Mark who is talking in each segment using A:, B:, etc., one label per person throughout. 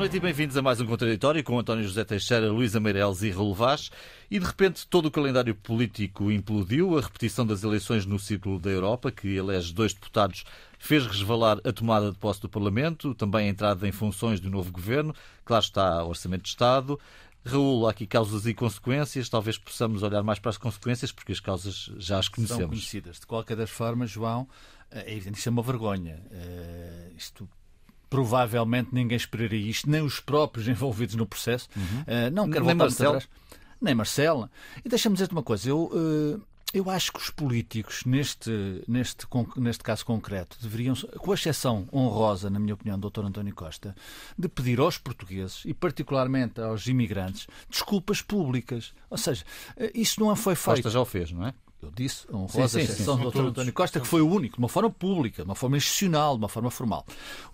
A: noite e bem-vindos a mais um Contraditório com António José Teixeira, Luísa Meireles e Vaz. E de repente todo o calendário político implodiu. A repetição das eleições no Círculo da Europa, que elege dois deputados, fez resvalar a tomada de posse do Parlamento, também a entrada em funções do novo governo. Claro está, o Orçamento de Estado. Raul, há aqui causas e consequências. Talvez possamos olhar mais para as consequências, porque as causas já as conhecemos. São conhecidas. De qualquer das formas, João, eh, é evidente que isso é uma
B: vergonha. Uh, isto provavelmente ninguém esperaria isto, nem os próprios envolvidos no processo. Uhum. Uh, não quero nem voltar Marcelo. atrás. Nem Marcela. E deixa-me dizer-te uma coisa. Eu, uh, eu acho que os políticos, neste, neste, neste caso concreto, deveriam, com exceção honrosa, na minha opinião, do Dr. António Costa, de pedir aos portugueses, e particularmente aos imigrantes, desculpas públicas. Ou seja, eh, isso não foi feito. Costa já o fez, não é? eu disse honrosa sim, sim, exceção sim, do Dr. António Costa, que foi o único, de uma forma pública, de uma forma institucional, de uma forma formal.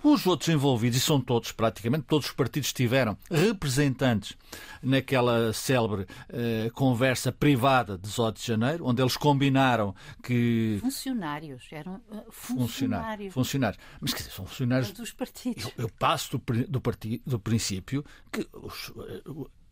B: Os outros envolvidos, e são todos, praticamente todos os partidos tiveram representantes naquela célebre eh, conversa privada de 18 de janeiro, onde eles combinaram que.
C: Funcionários, eram uh, funcionários. Funcionários.
B: Mas quer dizer, são funcionários. Dos partidos. Eu, eu passo do, do, parti, do princípio que os, eh,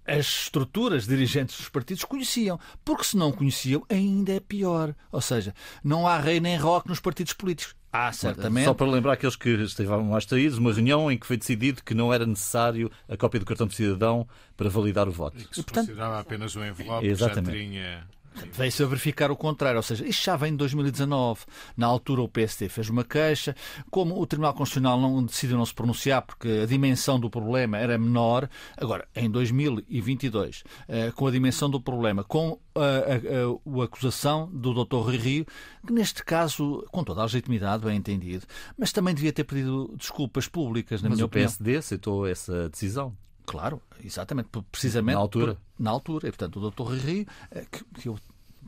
B: as estruturas dirigentes dos partidos conheciam, porque se não conheciam, ainda é pior. Ou seja, não há rei nem rock nos partidos políticos.
A: Ah, certamente. Só para lembrar aqueles que estavam mais traídos, uma reunião em que foi decidido que não era necessário a cópia do cartão de cidadão para validar o voto. E
B: que
D: se e, portanto, apenas um envelope exatamente. que já tinha
B: Veio-se a verificar o contrário, ou seja, isto já vem de 2019. Na altura, o PSD fez uma queixa. Como o Tribunal Constitucional não decidiu não se pronunciar porque a dimensão do problema era menor, agora, em 2022, eh, com a dimensão do problema, com a, eh, a, a, a acusação do Dr. Rui Rio, que neste caso, com toda a legitimidade, bem entendido, mas também devia ter pedido desculpas públicas, na mas minha opinião. Mas o
A: PSD aceitou essa decisão. Claro, exatamente, precisamente. Na altura. Por,
B: na altura. E, portanto, o Dr. Riri, eh, que, que eu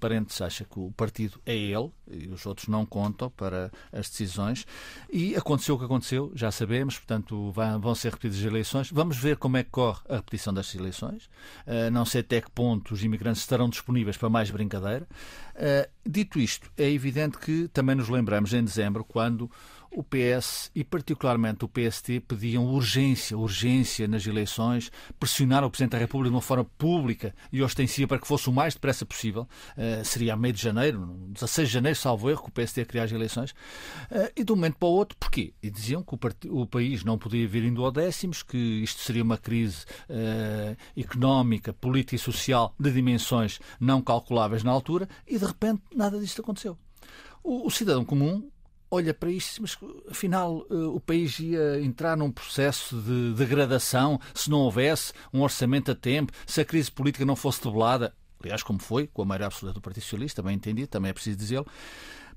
B: parentes acha que o partido é ele e os outros não contam para as decisões. E aconteceu o que aconteceu, já sabemos, portanto vão ser repetidas as eleições. Vamos ver como é que corre a repetição das eleições. Eh, não sei até que ponto os imigrantes estarão disponíveis para mais brincadeira. Eh, dito isto, é evidente que também nos lembramos em dezembro, quando o PS e particularmente o PST pediam urgência, urgência nas eleições, pressionar o Presidente da República de uma forma pública e ostensiva para que fosse o mais depressa possível. Uh, seria a meio de janeiro, 16 de janeiro, salvo erro, que o PST criar as eleições. Uh, e de um momento para o outro, porquê? E diziam que o, o país não podia vir indo ao décimos, que isto seria uma crise uh, económica, política e social de dimensões não calculáveis na altura e de repente nada disto aconteceu. O, o cidadão comum olha para isto, mas afinal eh, o país ia entrar num processo de degradação se não houvesse um orçamento a tempo, se a crise política não fosse debelada, aliás, como foi, com a maioria absoluta do Partido Socialista, bem entendido, também é preciso dizê-lo.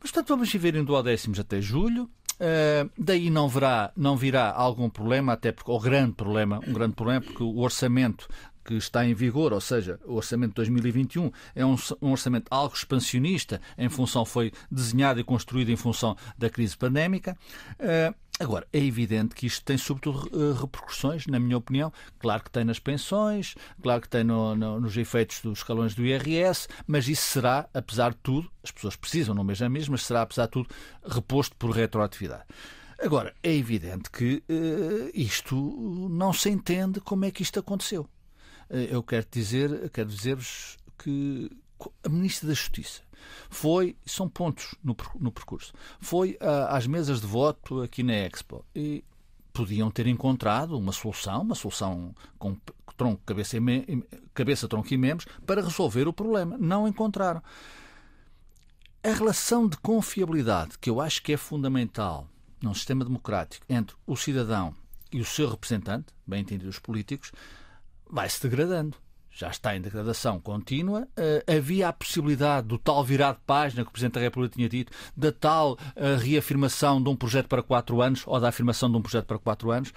B: Mas, portanto, vamos viver em duodécimos até julho. Uh, daí não, verá, não virá algum problema, até porque, ou grande problema, um grande problema, porque o orçamento que está em vigor, ou seja, o orçamento de 2021 é um, orçamento algo expansionista, em função foi desenhado e construído em função da crise pandémica. Uh, Agora, é evidente que isto tem, sobretudo, eh, repercussões, na minha opinião. Claro que tem nas pensões, claro que tem no, no, nos efeitos dos escalões do IRS, mas isso será, apesar de tudo, as pessoas precisam, não mesmo, é mesmo mas será, apesar de tudo, reposto por retroatividade. Agora, é evidente que uh, isto não se entende como é que isto aconteceu. Eh, eu quero dizer, quero dizer-vos que a Ministra da Justiça foi, são pontos no, no percurso, foi a, às mesas de voto aqui na Expo e podiam ter encontrado uma solução, uma solução com tronco, cabeça, e cabeça tronco e membros, para resolver o problema. Não encontraram. A relação de confiabilidade, que eu acho que é fundamental num sistema democrático, entre o cidadão e o seu representante, bem entendido os políticos, vai-se degradando. Já está em degradação contínua. Uh, havia a possibilidade do tal virar de página que o Presidente da República tinha dito, da tal uh, reafirmação de um projeto para quatro anos ou da afirmação de um projeto para quatro anos.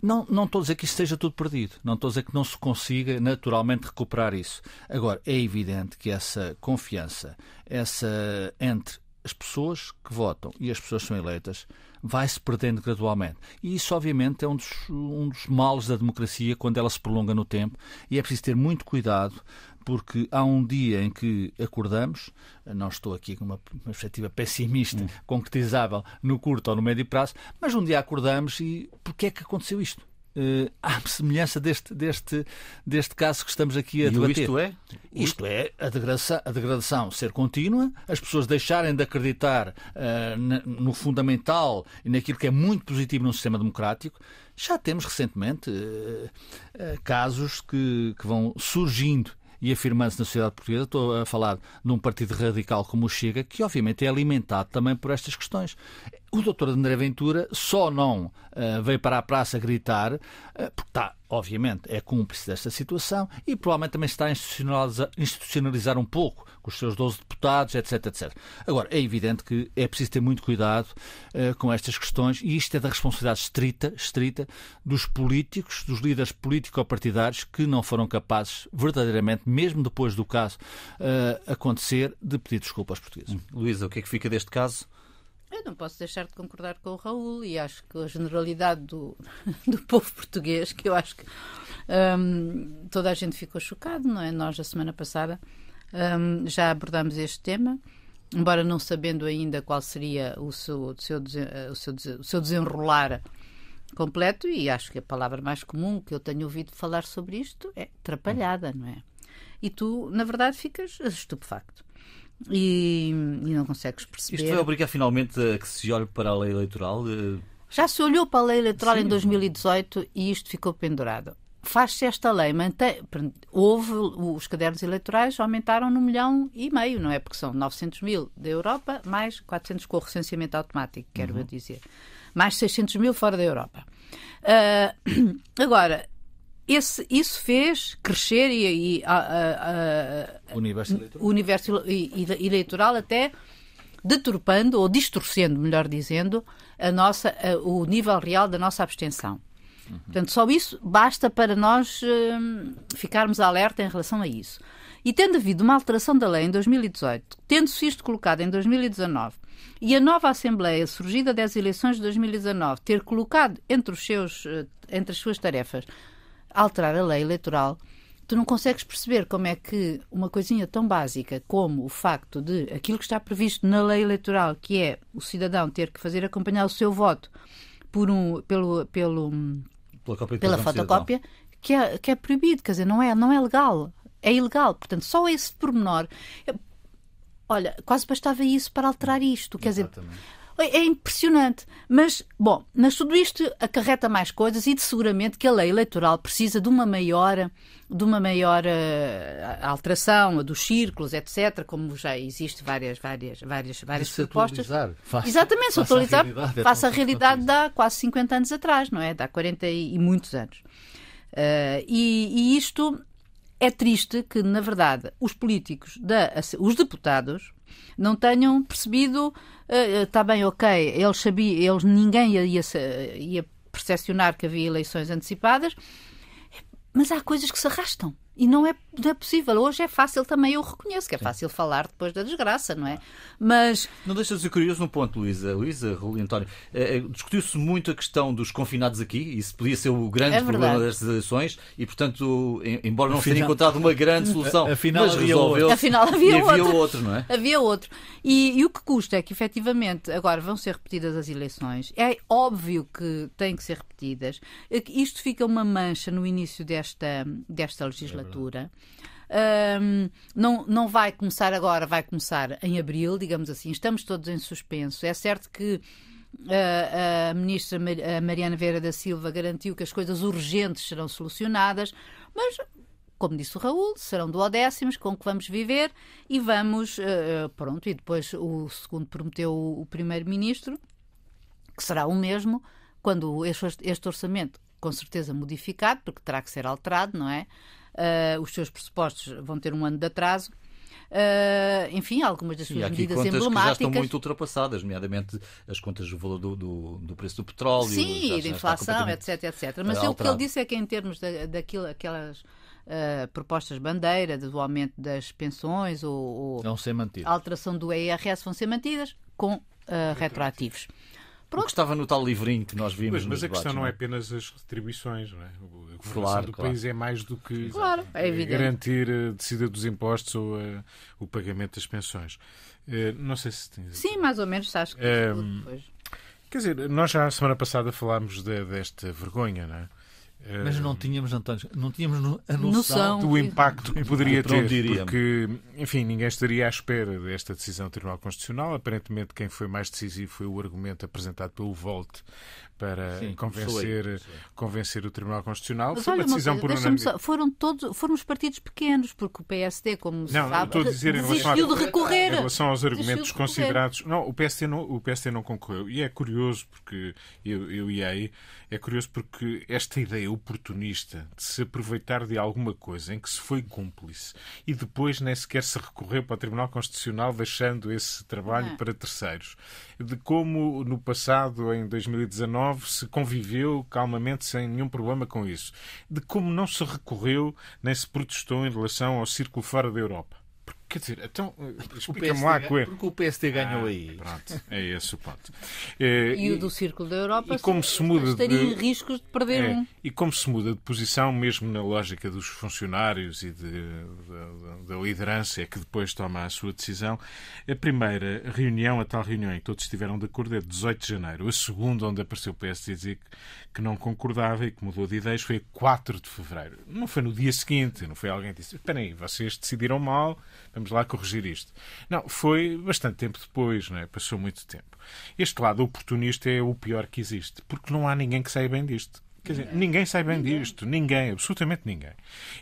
B: Não, não estou a dizer que isto esteja tudo perdido, não estou a dizer que não se consiga naturalmente recuperar isso. Agora, é evidente que essa confiança, essa entre as pessoas que votam e as pessoas que são eleitas, vai se perdendo gradualmente. E isso, obviamente, é um dos, um dos males da democracia quando ela se prolonga no tempo e é preciso ter muito cuidado porque há um dia em que acordamos, não estou aqui com uma, perspectiva pessimista, hum. concretizável no curto ou no médio prazo, mas um dia acordamos e porquê é que aconteceu isto? uh, à semelhança deste, deste, deste caso que estamos aqui a e debater. Isto é? Isto é a degradação, a degradação ser contínua, as pessoas deixarem de acreditar uh, no fundamental e naquilo que é muito positivo num sistema democrático. Já temos recentemente uh, uh, casos que, que vão surgindo e afirmando-se na sociedade portuguesa, estou a falar de um partido radical como o Chega, que obviamente é alimentado também por estas questões o doutor André Ventura só não uh, veio para a praça gritar, uh, porque está, obviamente, é cúmplice desta situação e provavelmente também está a institucionalizar, institucionalizar um pouco com os seus 12 deputados, etc, etc. Agora, é evidente que é preciso ter muito cuidado uh, com estas questões e isto é da responsabilidade estrita, estrita dos políticos, dos líderes político-partidários que não foram capazes, verdadeiramente, mesmo depois do caso acontecer,
A: de pedir desculpa aos portugueses. Hum. Luísa, o que é que fica deste caso?
C: Eu não posso deixar de concordar com o Raul e acho que a generalidade do, do povo português, que eu acho que um, toda a gente ficou chocado, não é? Nós, a semana passada, um, já abordámos este tema, embora não sabendo ainda qual seria o seu, o seu, o seu, o seu desenrolar completo, e acho que a palavra mais comum que eu tenho ouvido falar sobre isto é atrapalhada, não é? E tu, na verdade, ficas estupefacto e, e não consegues perceber. Isto vai é
A: obrigar finalmente a que se olhe para a lei eleitoral? Eh,
C: Já se olhou para a lei eleitoral Sim. em 2018 e isto ficou pendurado. Faz-se esta lei, mantém, houve os cadernos eleitorais aumentaram no milhão e meio, não é? Porque são 900 mil da Europa, mais 400 com o recenseamento automático, quero uhum. eu dizer. Mais 600 mil fora da Europa. Uh, agora, esse, isso fez crescer e, e a, a,
B: a, o universo eleitoral,
C: universo eleitoral até deturpando ou distorcendo, melhor dizendo, a nossa, o nível real da nossa abstenção. Uhum. Portanto, só isso basta para nós hum, ficarmos alerta em relação a isso. E tendo havido uma alteração da lei em 2018, tendo-se isto colocado em 2019, e a nova Assembleia, surgida das eleições de 2019, ter colocado entre, os seus, eh, entre as suas tarefas alterar a lei eleitoral, tu não consegues perceber como é que uma coisinha tão básica como o facto de aquilo que está previsto na lei eleitoral, que é o cidadão ter que fazer acompanhar o seu voto por um, pelo, pelo, hum, pela, pela fotocópia, que é, que é proibido, quer dizer, não é, não é legal. É ilegal, portanto, só esse pormenor. Olha, quase bastava isso para alterar isto. Quer Exatamente. dizer, é, é impressionante. Mas, bom, mas tudo isto acarreta mais coisas e de, seguramente que a lei eleitoral precisa de uma maior, de uma maior uh, alteração dos círculos, etc., como já existe várias, várias, várias, várias de propostas. Faça, Exatamente, se atualizar, faça a realidade é dá assim. quase 50 anos atrás, não é? Dá 40 e, e muitos anos. Uh, e, e isto é triste que, na verdade, os políticos, da, os deputados, não tenham percebido, está eh, eh, uh, bem, ok, eles sabiam, eles, ninguém ia, ia percepcionar que havia eleições antecipadas, mas há coisas que se arrastam e não é não é possível. Hoje é fácil também, eu reconheço que é Sim. fácil falar depois da desgraça, não é?
A: Mas. Não deixa de ser curioso um ponto, Luísa. Luísa, Rui António, eh, eh, discutiu-se muito a questão dos confinados aqui, isso podia ser o grande é problema destas eleições, e portanto, em, embora não tenha encontrado uma grande solução, a, afinal mas resolveu Afinal havia, e havia outro. outro. não é?
C: Havia outro. E, e, o que custa é que, efetivamente, agora vão ser repetidas as eleições. É óbvio que têm que ser repetidas. Isto fica uma mancha no início desta, desta é legislatura. É um, não, não vai começar agora, vai começar em abril, digamos assim. Estamos todos em suspenso. É certo que a, ah, ah, a ministra Mariana Vera da Silva garantiu que as coisas urgentes serão solucionadas, mas como disse o Raul, serão duodécimos com que vamos viver e vamos, uh, pronto, e depois o segundo prometeu o, o primeiro-ministro, que será o mesmo, quando este, este orçamento, com certeza modificado, porque terá que ser alterado, não é? uh, os seus pressupostos vão ter um ano de atraso. Uh, enfim, algumas das suas e há medidas contas emblemáticas. Que já estão muito
A: ultrapassadas, nomeadamente as contas do valor do, do, do preço do petróleo. Sim, já, da inflação, etc, etc. Mas o que ele
C: disse é que em termos daquelas Uh, ah, propostas bandeira do aumento das pensões ou, ou a alteração do EIRS vão ser mantidas com uh,
A: retroativos. Pronto. O que estava no tal livrinho que nós vimos. Mas, mas a debates, questão não é, é?
D: apenas as retribuições, não é? A governação claro, do claro. país é mais do que claro, é garantir a eh, descida dos impostos ou a, eh, o pagamento das pensões. Eh, não sei se tens. Sim, mais ou menos, acho que um, depois. Quer dizer, nós já a semana passada falámos de, desta vergonha, não é? Mas
B: não tínhamos, António, não tínhamos a noção, noção do
D: impacto que poderia ter, porque, enfim, ninguém estaria à espera desta decisão do Tribunal Constitucional. Aparentemente, quem foi mais decisivo foi o argumento apresentado pelo Volte para Sim, convencer, convencer o Tribunal Constitucional. Mas foi uma decisão coisa, por unanimidade. Só,
C: foram todos, foram os partidos pequenos, porque o PSD, como se não, sabe, estou a dizer, em relação, de recorrer. Em relação aos argumentos de considerados.
D: Não, o PSD não, o PSD não concorreu. E é curioso, porque eu, eu ia aí, é curioso porque esta ideia oportunista de se aproveitar de alguma coisa em que se foi cúmplice e depois nem sequer se recorreu para o Tribunal Constitucional, deixando esse trabalho é? para terceiros. De como no passado, em 2019, se conviveu calmamente sem nenhum problema com isso, de como não se recorreu nem se protestou em relação ao círculo fora da Europa. Quer dizer, então, eh, explica-me lá. Que... É. Porque o PSD ganhou ah, aí. Pronto, é esse o ponto. e, eh, e o do
C: Círculo da Europa e como se muda estaria de, em riscos de perder é, um.
D: E como se muda de posição, mesmo na lógica dos funcionários e de, da, liderança, é que depois toma a sua decisão. A primeira reunião, a tal reunião em que todos estiveram de acordo, é de 18 de janeiro. A segunda, onde apareceu o PSD dizer que que não concordava e que mudou de ideias foi a 4 de fevereiro. Não foi no dia seguinte, não foi alguém que disse: espera aí, vocês decidiram mal, vamos lá corrigir isto. Não, foi bastante tempo depois, não é? passou muito tempo. Este lado oportunista é o pior que existe, porque não há ninguém que saia bem disto. Quer dizer, ninguém sai bem ninguém. disto, ninguém, absolutamente ninguém.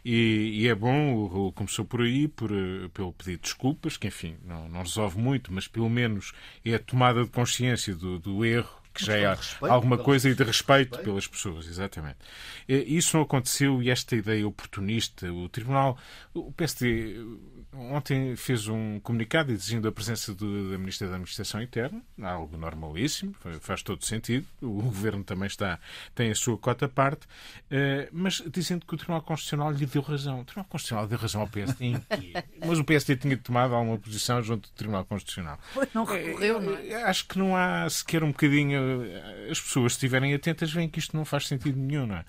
D: E, e é bom, o Raul começou por aí, por, pelo pedido de desculpas, que enfim, não, não resolve muito, mas pelo menos é a tomada de consciência do, do erro que já é alguma coisa e de respeito pelas pessoas, exatamente. Isso não aconteceu e esta ideia oportunista, o Tribunal, o PSD ontem fez um comunicado exigindo a presença do, da Ministra da Administração Interna, algo normalíssimo, faz todo sentido. O Governo também está, tem a sua cota à parte, eh, mas dizendo que o Tribunal Constitucional lhe deu razão. O Tribunal Constitucional deu razão ao PSD. mas o PSD tinha tomado alguma posição junto do Tribunal Constitucional. não eh, recorreu, não é? Eh, acho que não há sequer um bocadinho. As pessoas, se estiverem atentas, veem que isto não faz sentido nenhum, não é?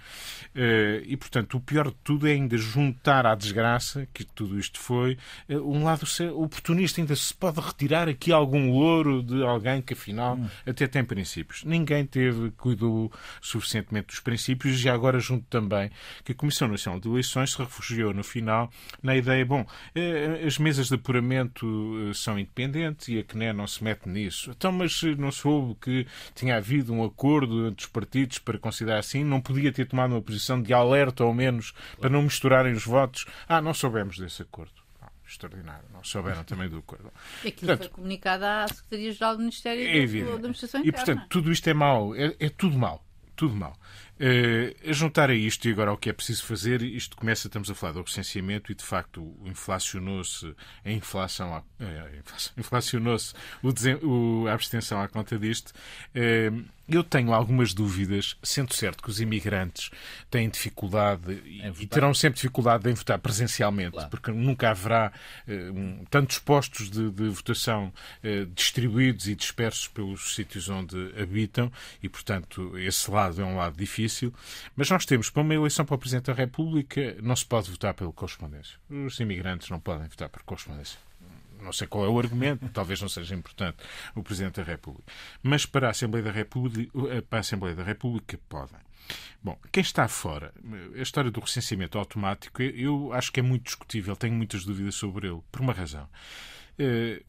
D: E, portanto, o pior de tudo é ainda juntar à desgraça que tudo isto foi eh, um lado oportunista, ainda se pode retirar aqui algum louro de alguém que afinal hum. até tem princípios. Ninguém teve, cuidou suficientemente dos princípios e agora junto também que a Comissão Nacional de Eleições se refugiou no final na ideia, bom, eh, as mesas de apuramento eh, são independentes e a CNE não se mete nisso. Então, mas não soube que tinha havido um acordo entre os partidos para considerar assim, não podia ter tomado uma posição de alerta ao menos para não misturarem os votos. Ah, não soubemos desse acordo extraordinário. Não souberam também do acordo.
C: Aquilo portanto, foi comunicado à Secretaria-Geral do Ministério é da Administração Interna. E, portanto,
D: tudo isto é mau. É, é tudo mau. Tudo mau. Uh, a juntar a isto e agora o que é preciso fazer, isto começa, estamos a falar do recenseamento e de facto inflacionou-se a inflação, a, eh, a inflacionou-se o, o, a abstenção à conta disto. Uh, eu tenho algumas dúvidas, sendo certo que os imigrantes têm dificuldade e terão sempre dificuldade em votar presencialmente, claro. porque nunca haverá eh, tantos postos de, de votação eh, distribuídos e dispersos pelos sítios onde habitam e, portanto, esse lado é um lado difícil. Mas nós temos, para uma eleição para o Presidente da República, não se pode votar pela correspondência. Os imigrantes não podem votar por correspondência não sei qual é o argumento, talvez não seja importante, o Presidente da República. Mas para a Assembleia da República, eh, para a Assembleia da República podem. Bom, quem está fora, a história do recenseamento automático, eu acho que é muito discutível, tenho muitas dúvidas sobre ele, por uma razão. Eh,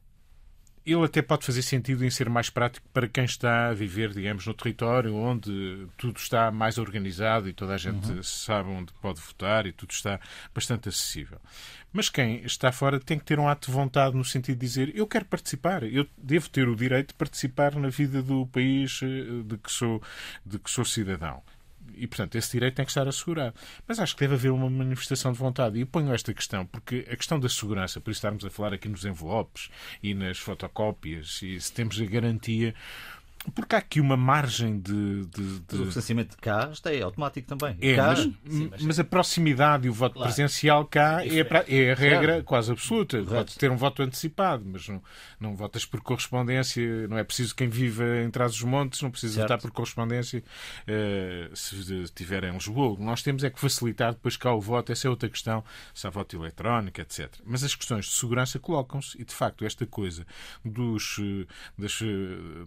D: ele até pode fazer sentido em ser mais prático para quem está a viver, digamos, no território onde tudo está mais organizado e toda a gente uhum. sabe onde pode votar e tudo está bastante acessível. Mas quem está fora tem que ter um ato de vontade no sentido de dizer eu quero participar, eu devo ter o direito de participar na vida do país eh, de que sou, de que sou cidadão. E, portanto, esse direito tem que estar assegurado. Mas acho que deve haver uma manifestação de vontade. E ponho esta questão, porque a questão da segurança, por isso estarmos a falar aqui nos envelopes e nas fotocópias, e se temos a garantia porque há aqui uma margem de. de,
A: de... Mas o licenciamento de cá está é automático também. É, cá, mas, sim,
D: mas... mas, a proximidade e o voto claro. presencial cá é, é pra, é, a regra claro. quase absoluta. Pode ter um voto antecipado, mas não, não votas por correspondência. Não é preciso quem vive em trás os montes, não precisa certo. votar por correspondência uh, se estiver em é Lisboa. Nós temos é que facilitar depois cá o voto. Essa é outra questão, se há voto eletrónico, etc. Mas as questões de segurança colocam-se e, de facto, esta coisa dos, eh, das, eh,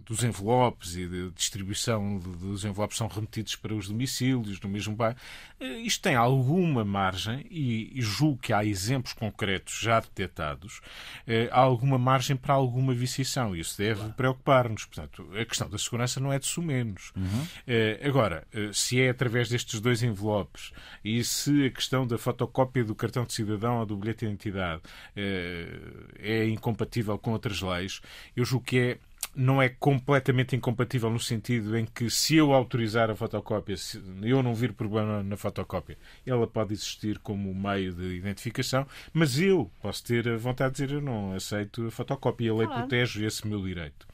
D: dos envelopes envelopes e de distribuição dos envelopes são remetidos para os domicílios no mesmo bairro. Eh, isto tem alguma margem, e julgo que há exemplos concretos já detectados, eh, há alguma margem para alguma viciação. Isso deve claro. preocupar-nos. Portanto, a questão da segurança não é de sumenos. Uhum. Eh, agora, se é através destes dois envelopes e se a questão da fotocópia do cartão de cidadão ou do bilhete de identidade é incompatível com outras leis, eu julgo que é não é completamente incompatível no sentido em que se eu autorizar a fotocópia, se eu não vir problema na fotocópia, ela pode existir como meio de identificação, mas eu posso ter a vontade de dizer eu não aceito a
A: fotocópia, a
D: lei claro. Tá protege
A: esse meu direito.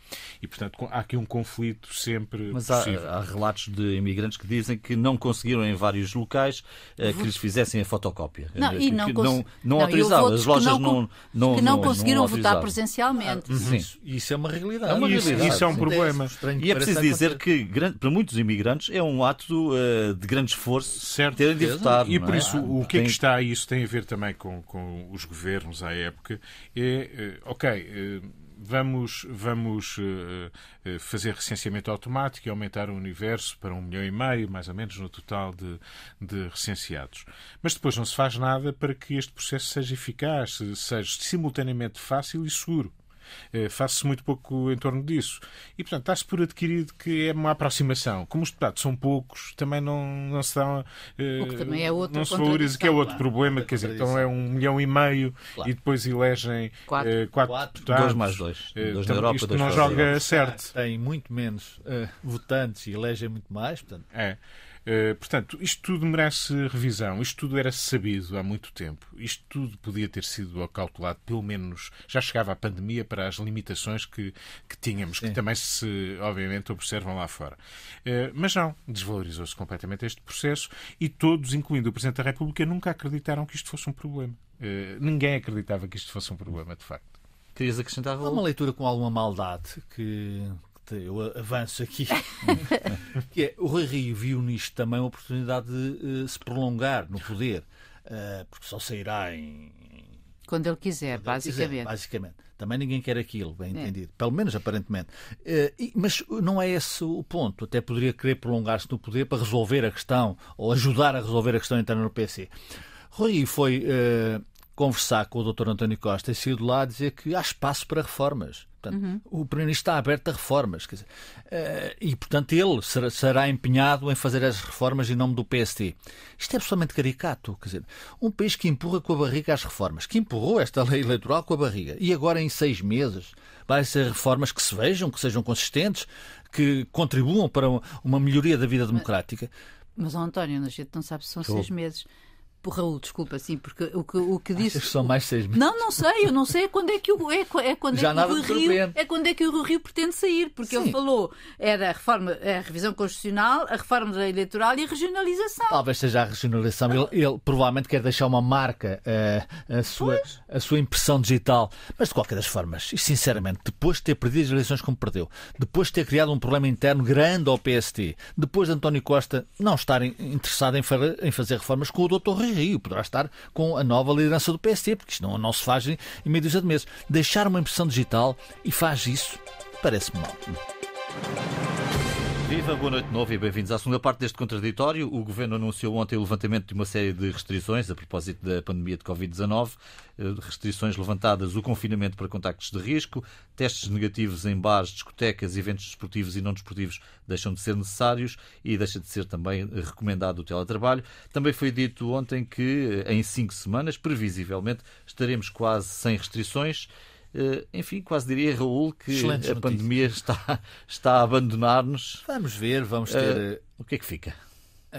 A: E, portanto, há aqui um conflito sempre Mas há, há, relatos de imigrantes que dizem que não conseguiram em vários locais eh, que lhes fizessem a fotocópia. Não, eh, e não, não, não, autorizavam. As lojas não, não, não, que não, conseguiram votar
C: presencialmente.
A: Ah, sim. Isso,
B: isso, é uma realidade. É uma realidade. Isso, isso é um problema. É e é preciso dizer
A: que, para muitos imigrantes, é um ato eh, de grande esforço certo. terem de votar. E por é? isso, o
D: que é que está isso tem a ver também com, com os governos à época. É, ok, vamos, vamos eh, eh, fazer recenseamento automático e aumentar o universo para um milhão e meio, mais ou menos, no total de, de recenseados. Mas depois não se faz nada para que este processo seja eficaz, seja simultaneamente fácil e seguro. Eh, Faz-se muito pouco em torno disso. E, portanto, está-se por adquirido que é uma aproximação. Como os deputados são poucos, também não, não se dá. Eh, o que também é outro Não se valoriza, que é outro claro. problema. quer dizer, então é um milhão e meio claro. e depois elegem eh, quatro, quatro, quatro deputados. Dois mais dois. dois então, Europa, isto dois não joga
A: certo.
B: Tem muito menos uh, votantes
D: e elegem muito mais. Portanto... É. Eh, portanto, isto tudo merece revisão, isto tudo era sabido há muito tempo, isto tudo podia ter sido calculado, pelo menos já chegava a pandemia para as limitações que, que tínhamos, Sim. que também se, obviamente, observam lá fora. Eh, mas não, desvalorizou-se completamente este processo e todos, incluindo o Presidente da República, nunca acreditaram que isto fosse um problema.
B: Eh, ninguém acreditava que isto fosse um problema, de facto. Querias acrescentar? Há uma leitura com alguma maldade que eu avanço aqui, que é, o Rui Rio viu nisto também uma oportunidade de uh, se prolongar no poder, uh, porque só sairá em... Quando ele quiser, Quando basicamente. Ele quiser, basicamente. Também ninguém quer aquilo, bem é. entendido. Pelo menos aparentemente. Uh, e, mas não é esse o ponto. Até poderia querer prolongar-se no poder para resolver a questão, ou ajudar a resolver a questão interna no PC. Rui foi conversar com o Dr. António Costa e saiu de lá dizer que há espaço para reformas. Portanto, uhum. O Primeiro-Ministro está aberto a reformas. Dizer, eh, e, portanto, ele será, será, empenhado em fazer as reformas em nome do PST. Isto é absolutamente caricato. Quer dizer, um país que empurra com a barriga as reformas, que empurrou esta lei eleitoral com a barriga, e agora em seis meses vai ser reformas que se vejam, que sejam consistentes, que contribuam para uma melhoria da vida democrática.
C: Mas, mas António, a gente não sabe se são Estou. seis meses por Raul, desculpa, sim, porque o que, o que disse. são
B: mais seis meses. Não,
C: não sei, eu não sei quando é que o, é, é quando Já é que o Rio é quando é que o Rio pretende sair, porque sim. ele falou era a reforma, a revisão constitucional, a reforma da eleitoral e a regionalização.
B: Talvez seja a regionalização. Ele, ele, provavelmente quer deixar uma marca a, eh, a sua a sua impressão digital, mas de qualquer das formas, e sinceramente, depois de ter perdido as eleições como perdeu, depois de ter criado um problema interno grande ao PST, depois de António Costa não estar interessado em, fazer reformas com o Dr. Rio em o poderá estar com a nova liderança do PST, porque isto não, não se faz em meio de meses. Deixar uma impressão digital e faz isso, parece-me mal.
A: Viva, boa noite de novo e bem-vindos à segunda parte deste contraditório. O Governo anunciou ontem o levantamento de uma série de restrições a propósito da pandemia de Covid-19. Eh, restrições levantadas, o confinamento para contactos de risco, testes negativos em bares, discotecas, eventos desportivos e não desportivos deixam de ser necessários e deixa de ser também recomendado o teletrabalho. Também foi dito ontem que eh, em cinco semanas, previsivelmente, estaremos quase sem restrições. Eh, enfim, quase diria, Raul, que Excelentes a notícias. pandemia está, está a abandonar-nos. Vamos ver, vamos ter. Uh, o que é que fica?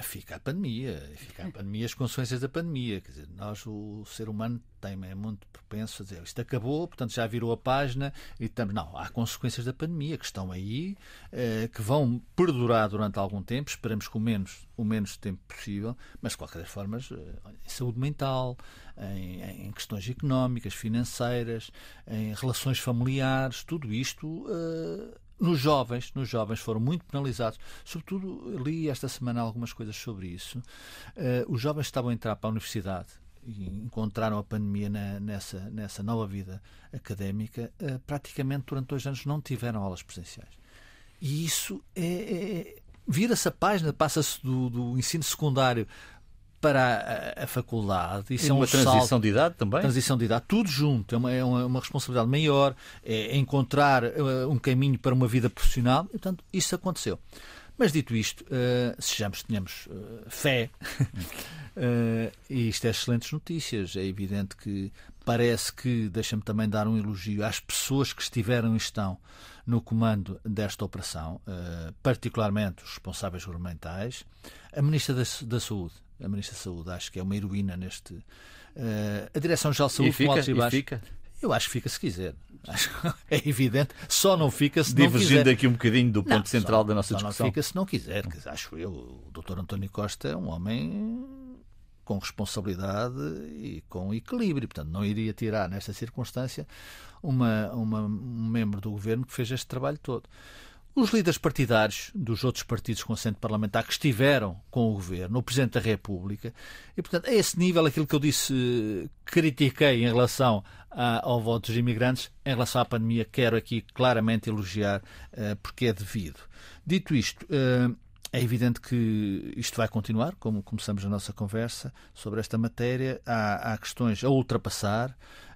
B: Fica a pandemia, fica a pandemia, as consequências da pandemia. Quer dizer, nós, o ser humano, tem, é muito propenso a dizer isto acabou, portanto já virou a página e estamos. Não, há consequências da pandemia que estão aí, eh, que vão perdurar durante algum tempo, esperamos que o menos, o menos tempo possível, mas de qualquer forma, eh, em saúde mental, em, em questões económicas, financeiras, em relações familiares, tudo isto. Eh, nos jovens, nos jovens foram muito penalizados. Sobretudo, li esta semana algumas coisas sobre isso. Uh, os jovens estavam a entrar para a universidade e encontraram a pandemia na, nessa, nessa nova vida académica, uh, praticamente durante dois anos não tiveram aulas presenciais. E isso é, é, é vira-se a página, passa-se do, do, ensino secundário para a, a faculdade. Isso e é uma um transição salto, de idade
A: também? Transição
B: de idade, tudo junto. É uma, é uma, responsabilidade maior, é encontrar uh, um caminho para uma vida profissional. E, portanto, isso aconteceu. Mas dito isto, uh, sejamos, tenhamos uh, fé, uh, e isto é excelentes notícias. É evidente que parece que, deixa-me também dar um elogio às pessoas que estiveram e estão no comando desta operação, particularmente os responsáveis governamentais, a Ministra da, da Saúde, a Ministra da Saúde. Acho que é uma heroína neste. Uh, a Direção-Geral de Saúde, e fica, com altos e baixos. Fica? Eu acho que fica se quiser. Acho, é evidente. Só não fica se Divergindo não quiser. Divergindo aqui um bocadinho do ponto não, central só, da nossa só discussão. Só não fica se não quiser. Acho eu. O doutor António Costa é um homem com responsabilidade e com equilíbrio. Portanto, não iria tirar, nesta circunstância, uma, uma um membro do governo que fez este trabalho todo. Os líderes partidários dos outros partidos com centro parlamentar que estiveram com o governo, o Presidente da República, e portanto, a esse nível, aquilo que eu disse, critiquei em relação a, ao voto dos imigrantes, em relação à pandemia, quero aqui claramente elogiar, eh, porque é devido. Dito isto, eh, é evidente que isto vai continuar, como começamos a nossa conversa sobre esta matéria. Há, há questões a ultrapassar,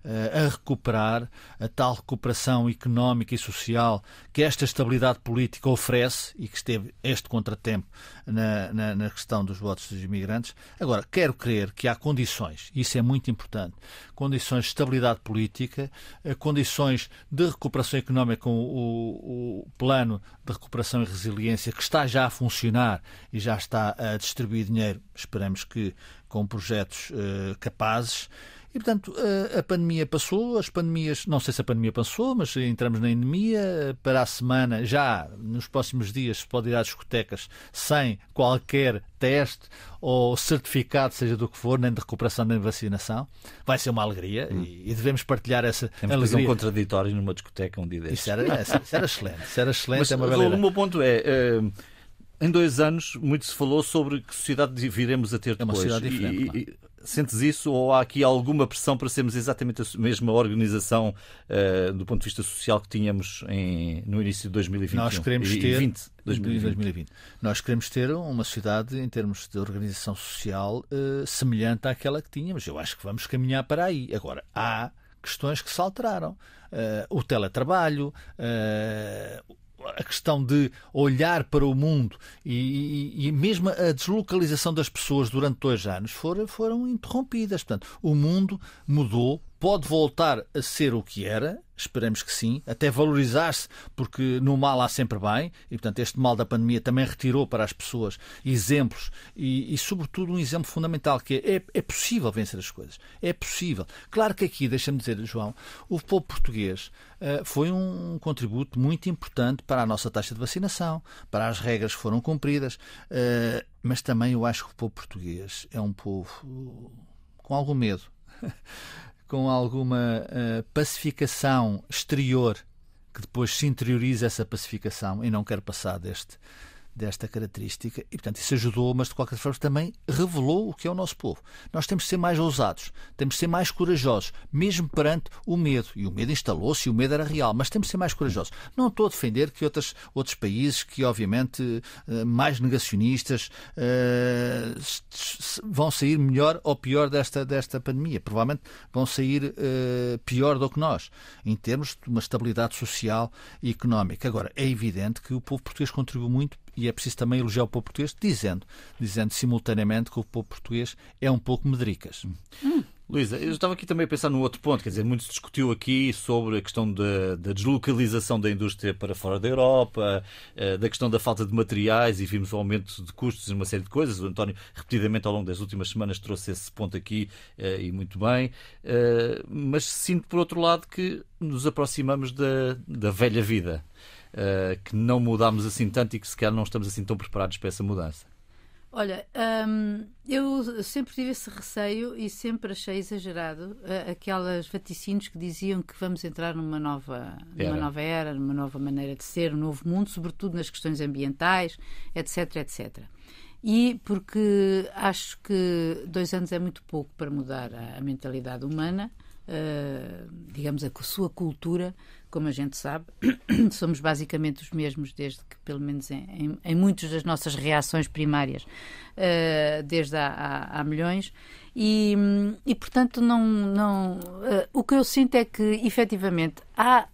B: eh, a recuperar, a tal recuperação económica e social que esta estabilidade política oferece e que esteve este contratempo na, na, na questão dos votos dos imigrantes. Agora, quero crer que há condições, isso é muito importante, condições de estabilidade política, eh, condições de recuperação económica com o, o plano de recuperação e resiliência que está já a funcionar e já está a distribuir dinheiro, esperamos que com projetos eh, capazes e, portanto, a, a pandemia passou, as pandemias, não sei se a pandemia passou, mas entramos na endemia. Para a semana, já nos próximos dias, se pode ir às discotecas sem qualquer teste ou certificado, seja do que for, nem de recuperação
A: nem de vacinação.
B: Vai ser uma alegria hum. e, e devemos partilhar essa Temos alegria. um
A: contraditório numa discoteca um dia desses. Isso era, é, isso era excelente. Isso era excelente. Mas, é uma o meu ponto é... é... Em dois anos, muito se falou sobre que sociedade viremos a ter depois. É uma sociedade diferente. e, Sentes isso ou há aqui alguma pressão para sermos exatamente a mesma organização uh, do ponto de vista social que tínhamos em, no início de 2021? Nós queremos ter 20, 2020. 2020.
B: Nós queremos ter uma sociedade em termos de organização social uh, semelhante àquela que tínhamos. Eu acho que vamos caminhar para aí. Agora, há questões que se alteraram. Uh, o teletrabalho, uh, a questão de olhar para o mundo e, e, e, mesmo a deslocalização das pessoas durante dois anos foram, foram interrompidas. Portanto, o mundo mudou pode voltar a ser o que era, esperamos que sim, até valorizar-se, porque no mal há sempre bem, e portanto este mal da pandemia também retirou para as pessoas exemplos e, e sobretudo, um exemplo fundamental que é, é, é, possível vencer as coisas. É possível. Claro que aqui, deixa-me dizer, João, o povo português uh, foi um contributo muito importante para a nossa taxa de vacinação, para as regras que foram cumpridas, uh, mas também eu acho que o povo português é um povo com algum medo. com alguma uh, pacificação exterior que depois se interioriza essa pacificação e não quer passar deste, desta característica e, portanto, isso ajudou, mas de qualquer forma também revelou o que é o nosso povo. Nós temos de ser mais ousados, temos de ser mais corajosos, mesmo perante o medo. E o medo instalou-se e o medo era real, mas temos de ser mais corajosos. Não estou a defender que outras, outros países, que obviamente eh, mais negacionistas, eh, vão sair melhor ou pior desta, desta pandemia. Provavelmente vão sair eh, pior do que nós, em termos de uma estabilidade social e económica. Agora, é evidente que o povo português contribuiu muito e é preciso também elogiar o povo português, dizendo, dizendo simultaneamente que o povo português é um pouco medricas. Hum.
A: Luísa, eu estava aqui também a pensar num outro ponto, quer dizer, muito se discutiu aqui sobre a questão da, da, deslocalização da indústria para fora da Europa, eh, da questão da falta de materiais e vimos o aumento de custos e uma série de coisas. O António, repetidamente ao longo das últimas semanas, trouxe esse ponto aqui eh, e muito bem, eh, mas sinto, por outro lado, que nos aproximamos da, da velha vida uh, que não mudámos assim tanto e que se calhar não estamos assim tão preparados para essa mudança?
C: Olha, hum, eu sempre tive esse receio e sempre achei exagerado uh, aquelas vaticínios que diziam que vamos entrar numa nova, era. numa nova era, numa nova maneira de ser, um novo mundo, sobretudo nas questões ambientais, etc, etc. E porque acho que dois anos é muito pouco para mudar a, a mentalidade humana, uh, digamos, a sua cultura, como a gente sabe, somos basicamente os mesmos desde que, pelo menos em, em, em muitas das nossas reações primárias, uh, desde há, há, há, milhões. E, e portanto, não, não, uh, o que eu sinto é que, efetivamente, há,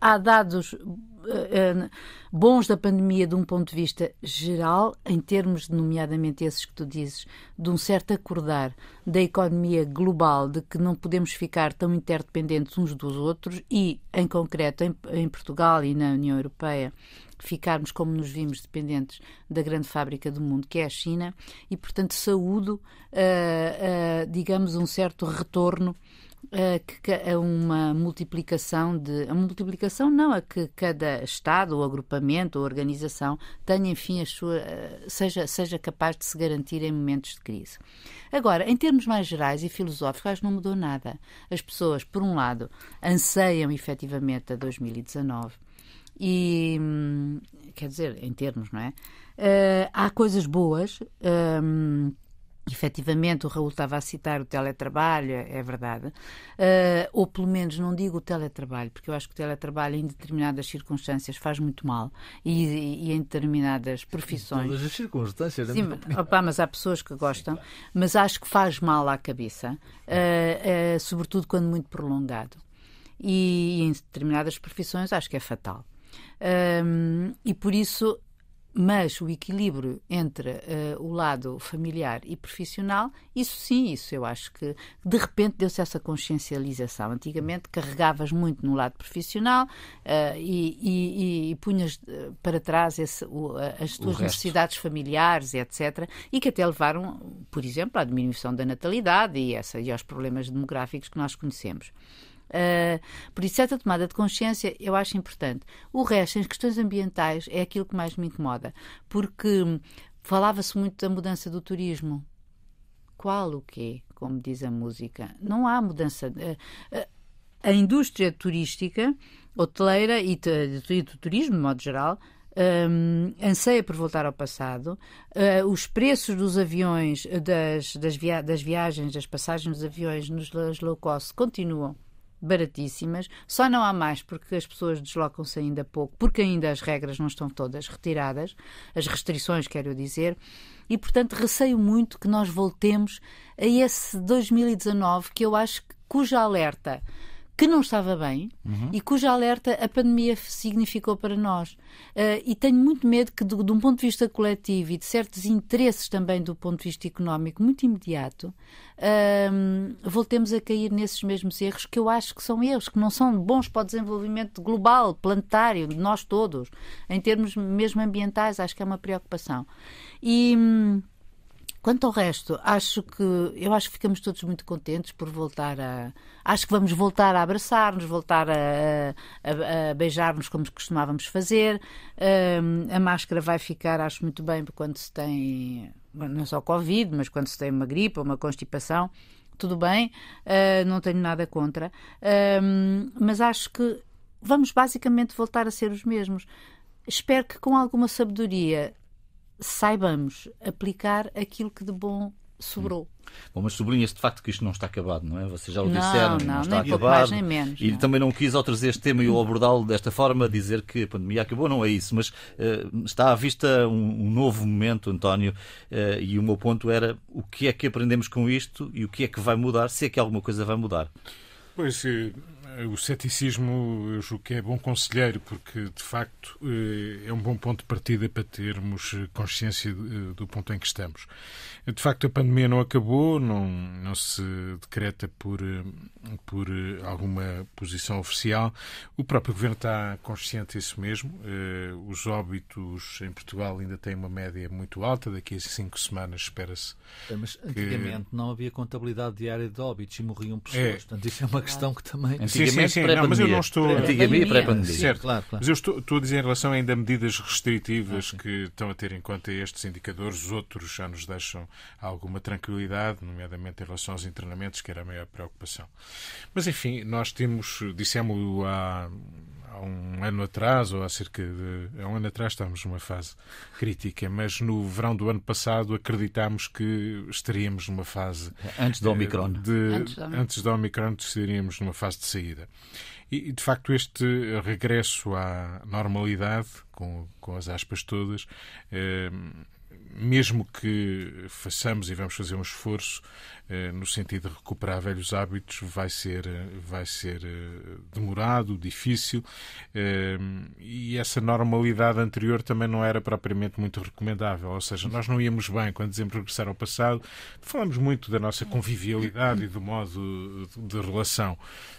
C: há dados eh, eh, bons da pandemia de um ponto de vista geral, em termos, nomeadamente esses que tu dizes, de um certo acordar da economia global, de que não podemos ficar tão interdependentes uns dos outros e, em concreto, em, em Portugal e na União Europeia, ficarmos como nos vimos dependentes da grande fábrica do mundo que é a China e portanto saúdo uh, uh, digamos um certo retorno eh, a uma multiplicação de. A multiplicação não, a que cada Estado ou agrupamento ou organização tenha, enfim, a sua, eh, seja, seja capaz de se garantir em momentos de crise. Agora, em termos mais gerais e filosóficos, acho que não mudou nada. As pessoas, por um lado, anseiam efetivamente a 2019 e hum, quer dizer, em termos, não é? Uh, há coisas boas. Hum, Efetivamente, o Raul estava a citar o teletrabalho, é verdade. Uh, ou pelo menos não digo o teletrabalho, porque eu acho que o teletrabalho em determinadas circunstâncias faz muito mal e, e, e em determinadas profissões. Em todas as circunstâncias, Sim, opa, mas há pessoas que gostam, Sim, claro. mas acho que faz mal à cabeça, uh, uh, sobretudo quando muito prolongado. E, e em determinadas profissões acho que é fatal. Um, e por isso mas o equilíbrio entre uh, o lado familiar e profissional, isso sim, isso eu acho que de repente deu-se essa consciencialização. Antigamente carregavas muito no lado profissional uh, e, e, e, punhas eh, para trás esse, o, as tuas necessidades familiares, etc., e que até levaram, por exemplo, à diminuição da natalidade e, essa, e aos problemas demográficos que nós conhecemos. Uh, por isso, essa tomada de consciência eu acho importante. O resto, as questões ambientais, é aquilo que mais me incomoda, porque falava-se muito da mudança do turismo. Qual o quê? Como diz a música. Não há mudança. Uh, uh, a indústria turística, hoteleira e, e do turismo, de modo geral, um, anseia por voltar ao passado. Uh, os preços dos aviões, das, das, via das viagens, das passagens dos aviões nos low cost continuam baratíssimas. Só não há mais porque as pessoas deslocam-se ainda pouco, porque ainda as regras não estão todas retiradas, as restrições, quero dizer. E, portanto, receio muito que nós voltemos a esse 2019 que eu acho que cuja alerta que não estava bem uhum. e cuja alerta a pandemia significou para nós. Uh, e tenho muito medo que, de, de, um ponto de vista coletivo e de certos interesses também do ponto de vista económico muito imediato, uh, voltemos a cair nesses mesmos erros que eu acho que são erros, que não são bons para o desenvolvimento global, planetário, de nós todos, em termos mesmo ambientais, acho que é uma preocupação. E. Hum, Quanto ao resto, acho que eu acho que ficamos todos muito contentes por voltar a. Acho que vamos voltar a abraçar-nos, voltar a, a, a beijar-nos como costumávamos fazer. Hum, a máscara vai ficar, acho muito bem, quando se tem não só Covid, mas quando se tem uma gripe uma constipação. Tudo bem, uh, não tenho nada contra. Hum, mas acho que vamos basicamente voltar a ser os mesmos. Espero que com alguma sabedoria saibamos aplicar aquilo que de bom sobrou. Hum.
A: Bom, mas sublinha-se de facto que isto não está acabado, não é? Vocês já o não, disseram, não, não está nem acabado. mais nem menos, e não. também não quis ao trazer este tema e o abordá-lo desta forma, dizer que a pandemia acabou, não é isso, mas uh, está à vista um, um novo momento, António, uh, e o meu ponto era o que é que aprendemos com isto e o que é que vai mudar, se é que alguma coisa vai mudar.
D: Pois, eh, o ceticismo, eu julgo que é bom conselheiro, porque de facto eh, é um bom ponto de partida para termos eh, consciência eh, do ponto em que estamos. De facto, a pandemia não acabou, não, não se decreta por, por alguma posição oficial. O próprio governo está consciente disso mesmo. Os óbitos em Portugal ainda têm uma
B: média muito alta, daqui a cinco semanas espera-se. mas antigamente que... não havia contabilidade diária de óbitos e morriam pessoas. É. Portanto, isso é uma questão que também sim, sim, sim. Não, mas eu não estou. Antigamente
D: pré-pandemia. Certo, claro, claro. Mas eu estou, estou a dizer em relação ainda a medidas restritivas ah, que estão a ter em conta estes indicadores, os outros já nos deixam alguma tranquilidade, nomeadamente em relação aos internamentos, que era a maior preocupação. Mas enfim, nós temos, dissemos há há um ano atrás, ou há cerca de. Há um ano atrás estávamos numa fase crítica, mas no verão do ano passado acreditámos que estaríamos numa fase. Antes do eh, Omicron. De, antes, do... antes do Omicron, estaríamos numa fase de saída. E, de facto, este regresso à normalidade, com, com as aspas todas, eh, mesmo que façamos e vamos fazer um esforço, eh, no sentido de recuperar velhos hábitos vai ser, eh, vai ser eh, demorado, difícil e essa normalidade anterior também não era propriamente muito recomendável. Ou seja, nós não íamos bem quando dizemos regressar ao passado. Falamos muito da nossa convivialidade e do modo de relação,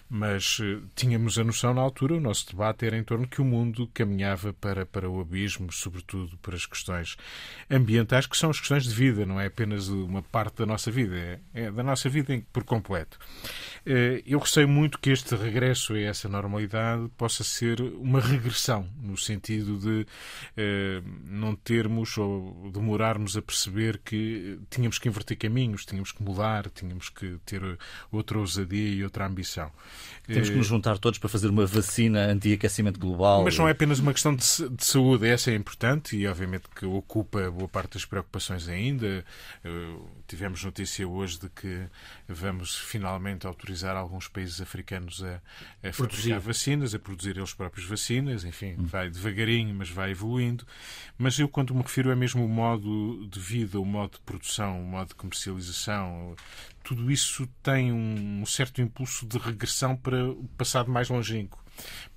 D: mas tínhamos a noção na altura, o nosso debate era em torno que o mundo caminhava para, para o abismo, sobretudo para as questões ambientais, que são as questões de vida, não é apenas uma parte da nossa vida. É é, da nossa vida por completo. Eh, eu receio muito que este regresso a essa normalidade possa ser uma regressão, no sentido de eh, não termos ou demorarmos a perceber que tínhamos que inverter caminhos, tínhamos que mudar, tínhamos que ter outra ousadia e outra ambição. Temos que eh, nos juntar todos para fazer uma vacina
A: anti-aquecimento global. Mas não é apenas uma
D: questão de, saúde, essa é importante e obviamente que ocupa boa parte das preocupações ainda. tivemos notícia hoje de que vamos finalmente autorizar autorizar alguns países africanos a, a produzir vacinas, a produzir eles próprios vacinas, enfim, hum. vai devagarinho, mas vai evoluindo. Mas eu, quando me refiro, é mesmo o modo de vida, o modo de produção, o modo de comercialização, tudo isso tem um certo impulso de regressão para o passado mais longínquo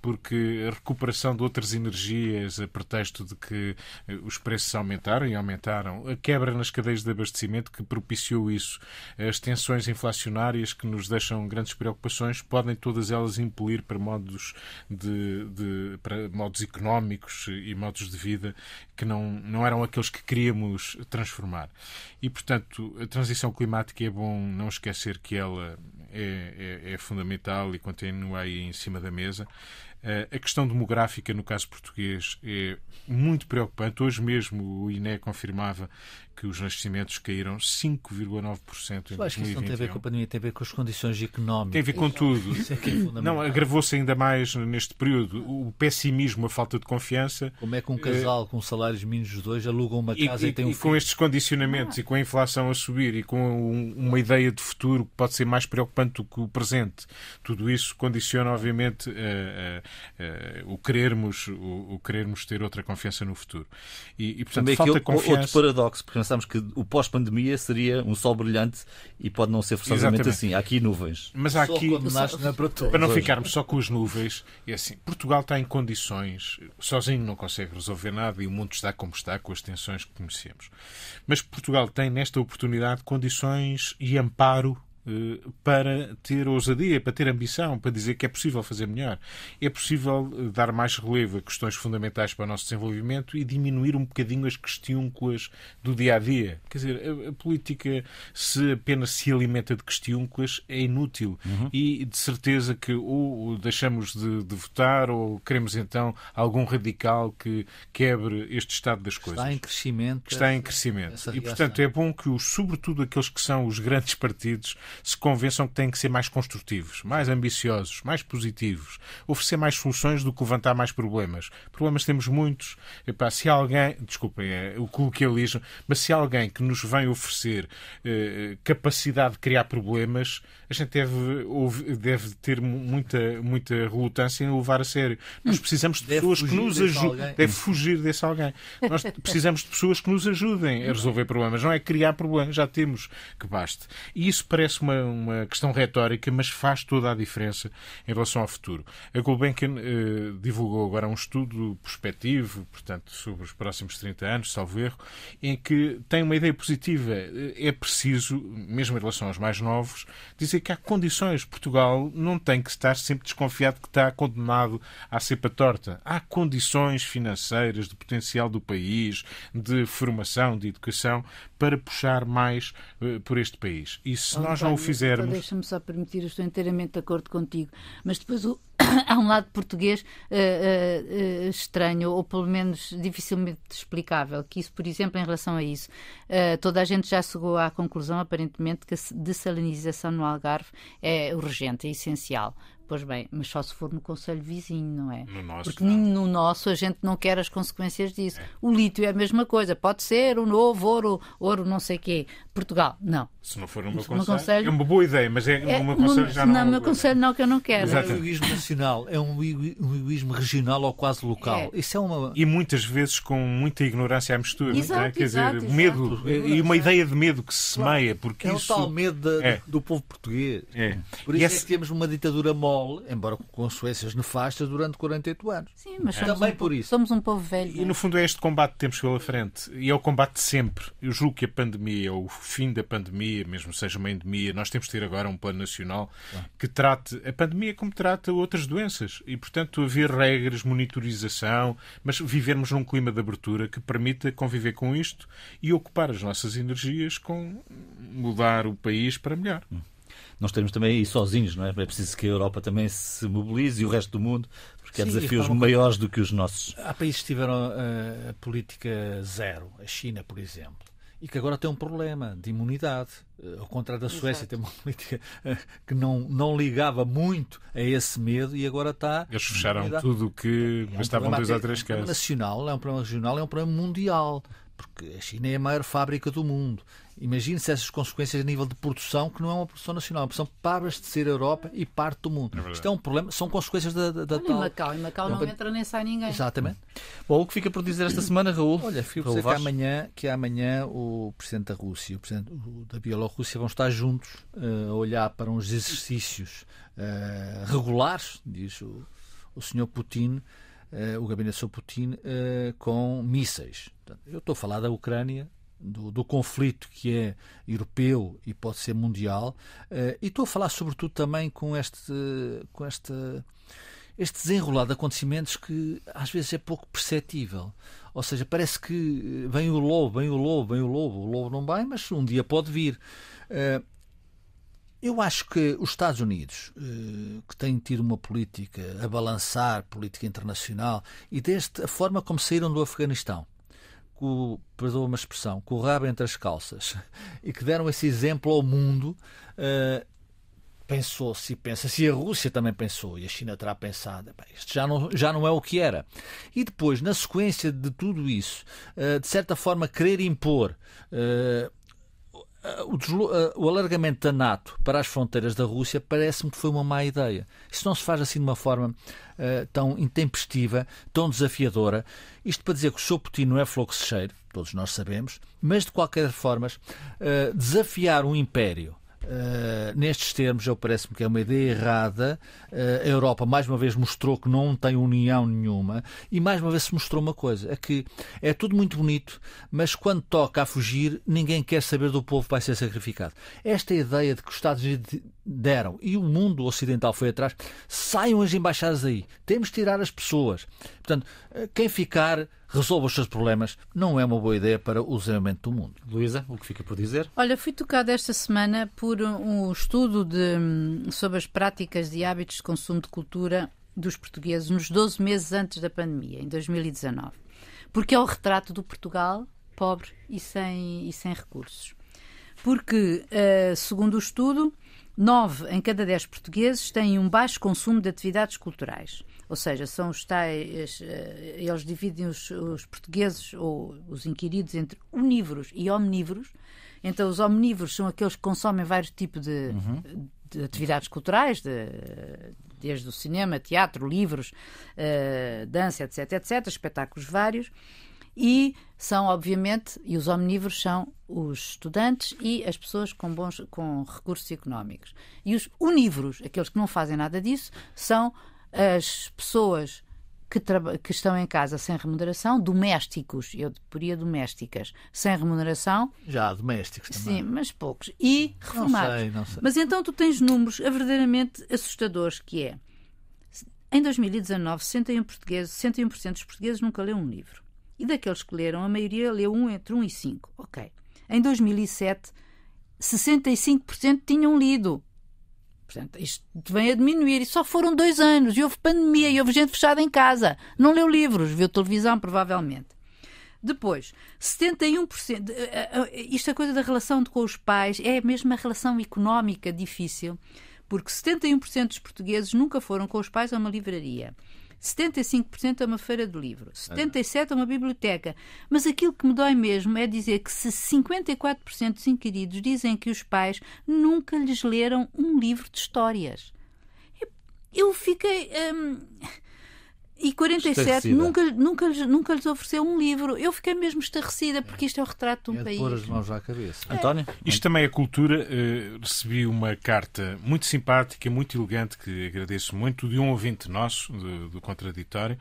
D: porque a recuperação de outras energias a pretexto de que eh, os preços aumentaram e aumentaram, a quebra nas cadeias de abastecimento que propiciou isso, as tensões inflacionárias que nos deixam grandes preocupações, podem todas elas impelir para modos, de, de para modos económicos e modos de vida que não, não eram aqueles que queríamos transformar. E, portanto, a transição climática é bom não esquecer que ela é, é, é fundamental e continua aí em cima da mesa. Eh, a questão demográfica, no caso português, é muito preocupante. Hoje mesmo o INE confirmava que os nascimentos caíram 5,9% em 2020. Acho que isso não tem a ver com a
B: pandemia, tem a ver com as condições económicas. Tem a ver com é tudo. É é não, agravou-se
D: ainda mais neste período. O pessimismo, a falta de confiança. Como é que um casal
B: eh, com salários mínimos de dois aluga uma casa e, e, e tem um E com estes
D: condicionamentos ah. e é. com a inflação a subir e com uma ideia de futuro que pode ser mais preocupante do que o presente, tudo isso condiciona, obviamente, uh, uh,
A: uh, o, querermos, o, o, querermos ter outra confiança no futuro. E, e portanto, Também falta eu, confiança... Outro paradoxo, porque pensámos que o pós-pandemia seria um sol brilhante e pode não ser forçosamente assim. Há aqui nuvens. Mas há só aqui. Para não ficarmos
D: só com as nuvens, e é assim: Portugal está em condições, sozinho não consegue resolver nada e o mundo está como está, com as tensões que conhecemos. Mas Portugal tem, nesta oportunidade, condições e amparo eh, para ter ousadia, para ter ambição, para dizer que é possível fazer melhor. É possível eh, dar mais relevo a questões fundamentais para o nosso desenvolvimento e diminuir um bocadinho as questiúnculas do dia a dia. Quer dizer, a, a política, se apenas se alimenta de questiúnculas, é inútil. Uhum. E de certeza que ou deixamos de, de, votar ou queremos então algum radical que quebre este estado das coisas. Está em crescimento. Está em crescimento. E, portanto, é bom que, sobretudo aqueles que são os grandes partidos, se convençam que têm que ser mais construtivos, mais ambiciosos, mais positivos, oferecer mais soluções do que levantar mais problemas. Problemas temos muitos. Epá, se alguém, desculpem é, o coloquialismo, mas se alguém que nos vem oferecer eh, capacidade de criar problemas, a gente deve, deve ter muita, muita relutância em levar a sério. Nós precisamos de deve pessoas que nos ajudem. Deve fugir desse alguém. Nós precisamos de pessoas que nos ajudem a resolver problemas. Não é criar problemas, já temos que baste. E isso parece uma, uma questão retórica, mas faz toda a diferença em relação ao futuro. A Gulbenkian eh, divulgou agora um estudo prospectivo, portanto, sobre os próximos 30 anos, salvo erro, em que tem uma ideia positiva. Eh, é preciso, mesmo em relação aos mais novos, dizer que há condições. Portugal não tem que estar sempre desconfiado que está condenado à cepa torta. Há condições financeiras, de potencial do país, de formação, de educação, para puxar mais uh, por este país. E se oh, nós não o fizermos. Deixa-me
C: só permitir, estou inteiramente de acordo contigo. Mas depois o, há um lado português uh, uh, estranho, ou pelo menos dificilmente explicável, que isso, por exemplo, em relação a isso, uh, toda a gente já chegou à conclusão, aparentemente, que a dessalinização no Algarve é urgente, é essencial. Pois bem, mas só se for no conselho vizinho, não é? No nosso, Porque não. no nosso a gente não quer as consequências disso. É. O lítio é a mesma coisa, pode ser o novo ouro, ouro não sei quê. Portugal, não. Se não
D: for no
B: meu conselho, conselho, é uma boa ideia, mas é, é no meu conselho já não. Não, é meu
C: conselho não que eu não quero. Exato. É um
B: egoísmo nacional, é um egoísmo regional ou quase local. É. Isso é uma E muitas vezes com muita ignorância à mistura, é? exato, né? quer exato, dizer, exato. medo e uma ideia de medo que se semeia, porque é isso o tal medo é. do povo português. É. Por isso é, que temos uma ditadura móvel sol, embora com consequências nefastas, durante 48 anos. Sim, mas também um, por isso.
C: Somos um povo velho. E é? no
B: fundo é
D: este combate que temos pela frente. E é o combate sempre. Eu julgo que a pandemia, ou o fim da pandemia, mesmo seja uma endemia, nós temos de ter agora um plano nacional que trate a pandemia como trata outras doenças. E, portanto, haver regras, monitorização, mas vivermos num clima de abertura que permita conviver com
A: isto e ocupar as nossas energias com mudar o país para melhor. Hum não estaremos também aí sozinhos, não é? É preciso que a Europa também se mobilize e o resto do mundo, porque há Sim, desafios maiores do que os nossos.
B: Há países que tiveram uh, a política zero, a China, por exemplo e que agora tem um problema de imunidade. Eh, ao contrário da Suécia, Exato. tem uma política eh, que não, não ligava muito a esse medo e agora está. Eles fecharam tudo o
D: que é, é um dois ou três casos. É um problema
B: nacional, é um problema regional, é um problema mundial. Porque a China é a maior fábrica do mundo. Imagine-se essas consequências a nível de produção, que não é uma produção nacional, é uma produção para abastecer a Europa e parte do mundo. É Isto é um problema, são consequências da, da, Olha, tal... Em Macau, em Macau é não, não entra
C: nem sai ninguém. Exatamente.
A: Bom, o que fica por dizer esta semana, Raul? Olha, fica por dizer que amanhã,
B: que amanhã o Presidente da Rússia e o Presidente da Bielorrússia vão estar juntos uh, a olhar para uns exercícios uh, regulares, diz o, o Sr. Putin, uh, o gabinete do Putin, com mísseis. Portanto, eu estou a falar da Ucrânia, do, do, conflito que é europeu e pode ser mundial. Uh, e estou a falar sobretudo também com este, com este, este desenrolar de acontecimentos que às vezes é pouco perceptível. Ou seja, parece que eh, vem o lobo, vem o lobo, vem o lobo. O lobo não vem, mas um dia pode vir. Uh, eu acho que os Estados Unidos, que têm tido uma política a balançar política internacional, e desde a forma como saíram do Afeganistão, com, perdoa uma expressão, com o rabo entre as calças e que deram esse exemplo ao mundo, uh, pensou-se e pensa-se, e a Rússia também pensou, e a China terá pensado, isto já não, já não é o que era. E depois, na sequência de tudo isso, uh, de certa forma, querer impor. Uh, ah, o, deslo... Ah, o, alargamento da NATO para as fronteiras da Rússia parece-me que foi uma má ideia. Isso não se faz assim de uma forma uh, tão intempestiva, tão desafiadora. Isto para dizer que o Sr. Putin não é fluxo cheiro, todos nós sabemos, mas de qualquer forma, uh, desafiar um império Uh, nestes termos, eu parece-me que é uma ideia errada. Uh, a Europa, mais uma vez, mostrou que não tem união nenhuma e, mais uma vez, se mostrou uma coisa: é que é tudo muito bonito, mas quando toca a fugir, ninguém quer saber do povo que vai ser sacrificado. Esta ideia de que os Estados Unidos deram e o mundo ocidental foi atrás, saiam as embaixadas aí Temos de tirar as pessoas. Portanto, eh, quem ficar resolva os seus problemas não é uma boa ideia para
A: o desenvolvimento do mundo. Luísa, o que fica por dizer?
C: Olha, fui tocada esta semana por um estudo de, sobre as práticas e hábitos de consumo de cultura dos portugueses nos 12 meses antes da pandemia, em 2019. Porque é o retrato do Portugal pobre e sem, e sem recursos. Porque, eh, segundo o estudo, Nove em cada dez portugueses têm um baixo consumo de atividades culturais. Ou seja, são os tais, eh, eles dividem os, os portugueses ou os inquiridos entre unívoros e omnívoros. Então, os omnívoros são aqueles que consomem vários tipos de, uhum. de atividades culturais, de, desde o cinema, teatro, livros, uh, dança, etc, etc, espetáculos vários e são, obviamente, e os omnívoros são os estudantes e as pessoas com, bons, com recursos económicos. E os unívoros, aqueles que não fazem nada disso, são as pessoas que, que estão em casa sem remuneração, domésticos, eu poria domésticas, sem remuneração.
B: Já domésticos também. Sim,
C: mas poucos. E reformados. Não sei, não sei. Mas então tu tens números verdadeiramente assustadores, que é, em 2019, 61%, portugueses, 61 dos portugueses nunca leu um livro. E daqueles que leram, a maioria leu um entre 1 um e 5. Ok. Em 2007, 65% tinham lido. Portanto, isto vem a diminuir. E só foram dois anos. E houve pandemia, e houve gente fechada em casa. Não leu livros, viu televisão, provavelmente. Depois, 71%. Eh, eh, eh, isto a é coisa da relação com os pais é mesmo a relação económica difícil, porque 71% dos portugueses nunca foram com os pais a uma livraria. 75% é uma feira de livro, 77% é uma biblioteca. Mas aquilo que me dói mesmo é dizer que se 54% dos inquiridos dizem que os pais nunca lhes leram um livro de histórias. Eu fiquei. Hum e 47 nunca, nunca, nunca lhes ofereceu um livro. Eu fiquei mesmo estarrecida, porque isto é o retrato de um é de país. Pôr as
B: mãos à cabeça. É.
D: António? Isto também é cultura. Uh, recebi uma carta muito simpática, muito elegante, que agradeço muito, de um ouvinte nosso, do, do Contraditório,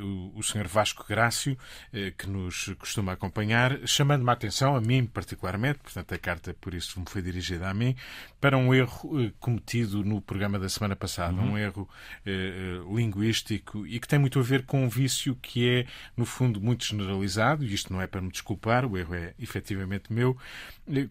D: uh, o, o Sr. Vasco Grácio, uh, que nos costuma acompanhar, chamando-me a atenção, a mim particularmente, portanto a carta por isso me foi dirigida a mim, para um erro cometido no programa da semana passada, uhum. um erro linguístico e que tem muito a ver com um vício que é, no fundo, muito generalizado, e isto não é para me desculpar, o erro é efetivamente meu,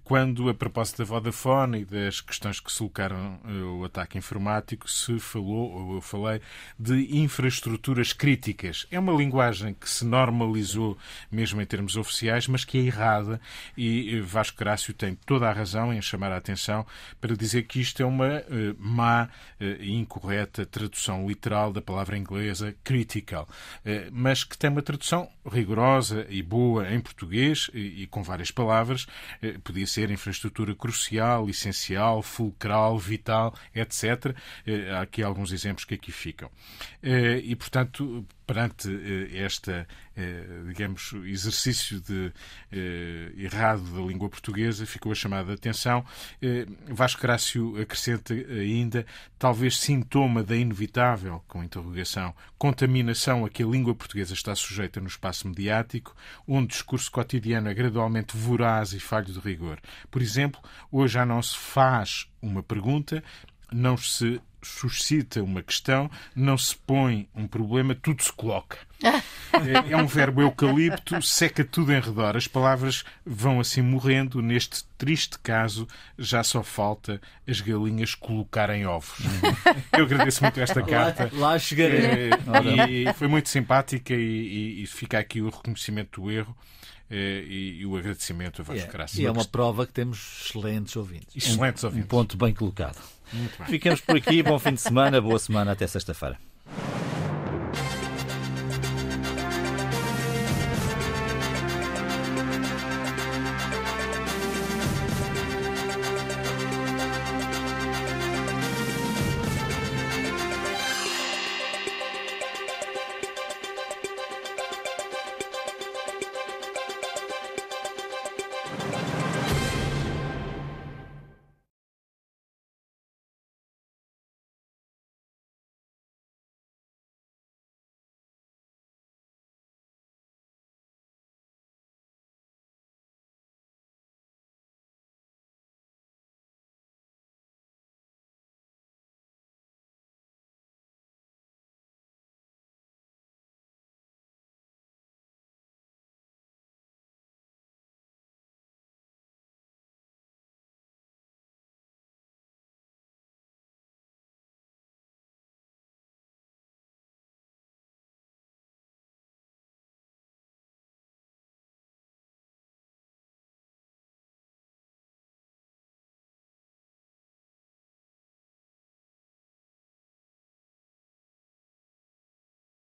D: quando, a propósito da Vodafone e das questões que solucaram eh, o ataque informático, se falou, ou eu falei, de infraestruturas críticas. É uma linguagem que se normalizou, mesmo em termos oficiais, mas que é errada e eh, Vasco Grácio tem toda a razão em chamar a atenção para dizer que isto é uma eh, má e incorreta tradução literal da palavra inglesa critical, mas que tem uma tradução rigorosa e boa em português e com várias palavras podia ser infraestrutura crucial, essencial, fulcral, vital, etc. Eh, há aqui alguns exemplos que aqui ficam. Eh, e, portanto, perante eh, este, eh, digamos, exercício de, eh, errado da língua portuguesa, ficou a chamada a atenção. Eh, Vasco Crácio acrescenta ainda, talvez sintoma da inevitável, com interrogação, contaminação a que a língua portuguesa está sujeita no espaço mediático, onde o discurso cotidiano é gradualmente voraz e falho de rigor. Por exemplo, hoje já não se faz uma pergunta, não se suscita uma questão, não se põe um problema, tudo se coloca. É, é um verbo eucalipto, seca tudo em redor. As palavras vão assim morrendo. Neste triste caso, já só falta as galinhas colocarem ovos. Eu agradeço muito esta carta. Lá, lá chegarei. É, e, foi muito simpática e, e, e fica aqui o reconhecimento do erro. Eh, e,
A: e, o agradecimento a Vasco Graça. E é uma
B: prova que temos excelentes ouvintes. Excelentes ouvintes. Um ponto bem colocado.
A: Muito bem. Ficamos por aqui. Bom fim de semana. Boa semana. Até sexta-feira.